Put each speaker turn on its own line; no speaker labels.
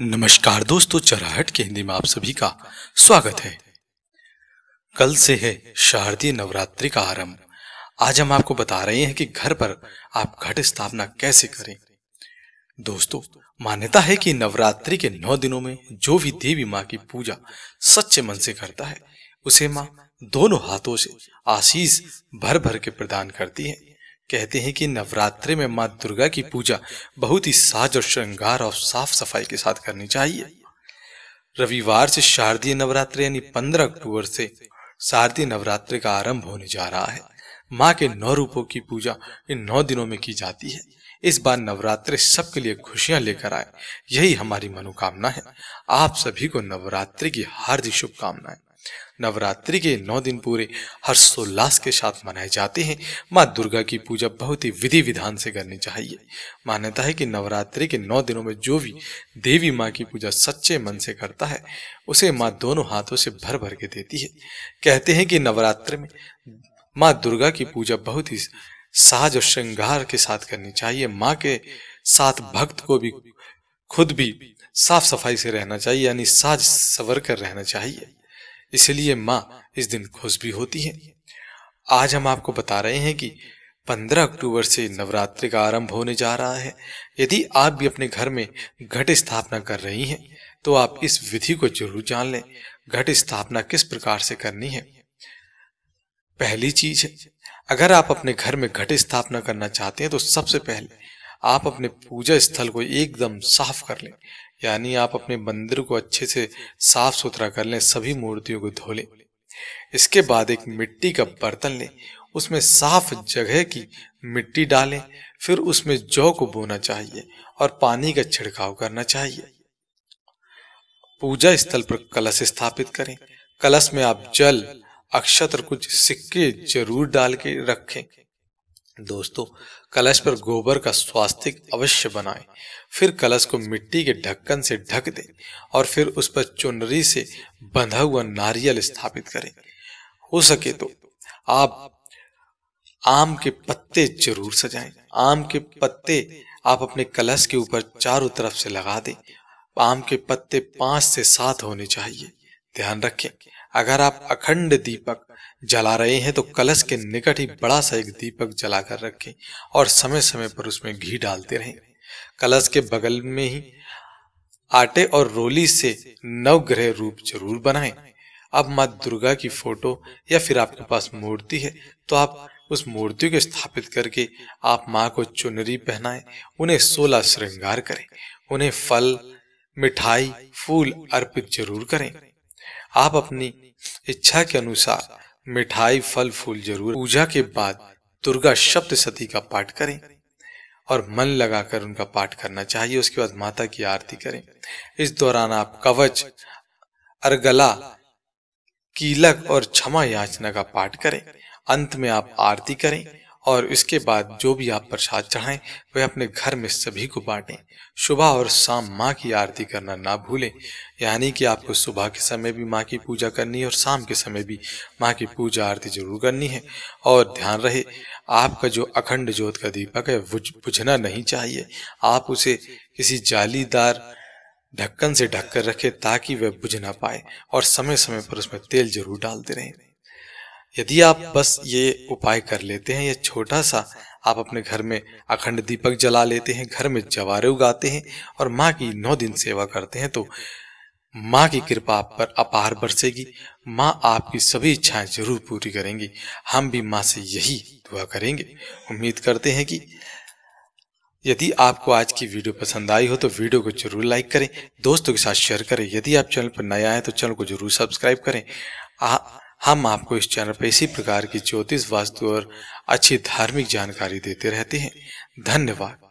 नमस्कार दोस्तों चराहट के हिंदी में आप सभी का स्वागत है कल से है शारदीय नवरात्रि का आरंभ आज हम आपको बता रहे हैं कि घर पर आप घट स्थापना कैसे करें दोस्तों मान्यता है कि नवरात्रि के नौ दिनों में जो भी देवी माँ की पूजा सच्चे मन से करता है उसे माँ दोनों हाथों से आशीष भर भर के प्रदान करती है कहते हैं कि नवरात्रि में माँ दुर्गा की पूजा बहुत ही साज और श्रृंगार और साफ सफाई के साथ करनी चाहिए रविवार से शारदीय नवरात्र यानी 15 अक्टूबर से शारदीय नवरात्र का आरंभ होने जा रहा है माँ के नौ रूपों की पूजा इन नौ दिनों में की जाती है इस बार नवरात्र सबके लिए खुशियां लेकर आए यही हमारी मनोकामना है आप सभी को नवरात्रि की हार्दिक शुभकामनाएं नवरात्रि के नौ दिन पूरे हर्षोल्लास के साथ मनाए जाते हैं माँ दुर्गा की पूजा बहुत ही विधि विधान से करनी चाहिए मान्यता है कि नवरात्रि के नौ दिनों में जो भी देवी माँ की पूजा सच्चे मन से करता है उसे माँ दोनों हाथों से भर भर के देती है कहते हैं कि नवरात्र में माँ दुर्गा की पूजा बहुत ही साज और श्रृंगार के साथ करनी चाहिए माँ के साथ भक्त को भी खुद भी साफ सफाई से रहना चाहिए यानी साज सवर कर रहना चाहिए इसलिए माँ इस दिन खुश भी होती है आज हम आपको बता रहे हैं कि 15 अक्टूबर से नवरात्रि का आरंभ होने जा रहा है यदि आप भी अपने घर में घट स्थापना कर रही हैं तो आप इस विधि को जरूर जान लें घट स्थापना किस प्रकार से करनी है पहली चीज है अगर आप अपने घर में घट स्थापना करना चाहते हैं तो सबसे पहले आप अपने पूजा स्थल को एकदम साफ कर लें यानी आप अपने मंदिर को अच्छे से साफ सुथरा कर लें सभी मूर्तियों को धो लें इसके बाद एक मिट्टी का बर्तन लें उसमें साफ जगह की मिट्टी डालें फिर उसमें जौ को बोना चाहिए और पानी का छिड़काव करना चाहिए पूजा स्थल पर कलश स्थापित करें कलश में आप जल अक्षत और कुछ सिक्के जरूर डाल के रखें दोस्तों कलश पर गोबर का स्वास्तिक अवश्य बनाएं, फिर कलश को मिट्टी के ढक्कन से ढक दें और फिर उस पर चुनरी से बंधा हुआ नारियल स्थापित करें हो सके तो आप आम के पत्ते जरूर सजाएं। आम के पत्ते आप अपने कलश के ऊपर चारों तरफ से लगा दें आम के पत्ते पांच से सात होने चाहिए ध्यान रखें अगर आप अखंड दीपक जला रहे हैं तो कलश के निकट ही बड़ा सा एक दीपक जलाकर रखें और समय समय पर उसमें घी डालते रहें कलश के बगल में ही आटे और रोली से नवग्रह रूप जरूर बनाएं अब माँ दुर्गा की फोटो या फिर आपके पास मूर्ति है तो आप उस मूर्ति को स्थापित करके आप माँ को चुनरी पहनाएं उन्हें सोलह श्रृंगार करें उन्हें फल मिठाई फूल अर्पित जरूर करें आप अपनी इच्छा के अनुसार मिठाई फल फूल जरूर पूजा के बाद दुर्गा शब्द सती का पाठ करें और मन लगाकर उनका पाठ करना चाहिए उसके बाद माता की आरती करें इस दौरान आप कवच अरगला कीलक और क्षमा याचना का पाठ करें अंत में आप आरती करें और इसके बाद जो भी आप प्रसाद चढ़ाएं वह अपने घर में सभी को बांटें सुबह और शाम माँ की आरती करना ना भूलें यानी कि आपको सुबह के समय भी माँ की पूजा करनी है और शाम के समय भी माँ की पूजा आरती जरूर करनी है और ध्यान रहे आपका जो अखंड ज्योत का दीपक है बुझना नहीं चाहिए आप उसे किसी जालीदार ढक्कन से ढककर रखें ताकि वह बुझ ना पाए और समय समय पर उसमें तेल जरूर डालते रहें यदि आप बस ये उपाय कर लेते हैं ये छोटा सा आप अपने घर में अखंड दीपक जला लेते हैं घर में जवारे उगाते हैं और माँ की नौ दिन सेवा करते हैं तो माँ की कृपा आप पर अपार बरसेगी माँ आपकी सभी इच्छाएं जरूर पूरी करेंगी हम भी माँ से यही दुआ करेंगे उम्मीद करते हैं कि यदि आपको आज की वीडियो पसंद आई हो तो वीडियो को जरूर लाइक करें दोस्तों के साथ शेयर करें यदि आप चैनल पर नए आए तो चैनल को जरूर सब्सक्राइब करें आ, हम आपको इस चैनल पर इसी प्रकार की ज्योतिष वास्तु और अच्छी धार्मिक जानकारी देते रहते हैं धन्यवाद